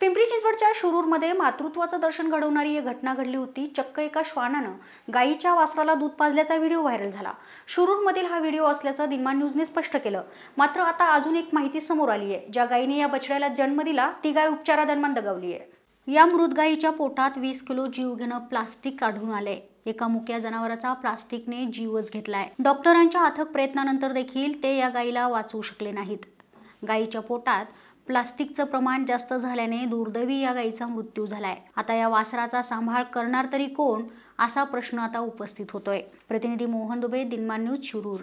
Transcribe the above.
पिंपरी चिंचवडच्या शिरूरमध्ये मातृत्वाचं दर्शन घडवणारी ही घटना घडली होती चक्क एका श्वानानं गायीच्या वासराला दूध पाजल्याचा व्हिडिओ व्हायरल झाला शिरूरमधील हा व्हिडिओ असल्याचं दिनमान न्यूजने स्पष्ट केलं मात्र आता अजून एक माहिती समोर आली आहे ज्या गायीने या बछड्याला जन्म दिला ती गाय उपचारादरम्यान दगावली आहे या मृत गायीच्या पोटात वीस किलो जीव घेणं प्लास्टिक काढून आले एका मुक्या जनावराचा प्लास्टिकने जीवच घेतलाय डॉक्टरांच्या अथक प्रयत्नानंतर देखील ते या गायीला वाचवू शकले नाहीत गायीच्या पोटात प्लास्टिकचं प्रमाण जास्त झाल्याने दुर्दैवी या गायीचा मृत्यू झालाय आता या वासराचा सांभाळ करणार तरी कोण असा प्रश्न आता उपस्थित होतोय प्रतिनिधी मोहन दुबे दिनमान न्यूज शिरूर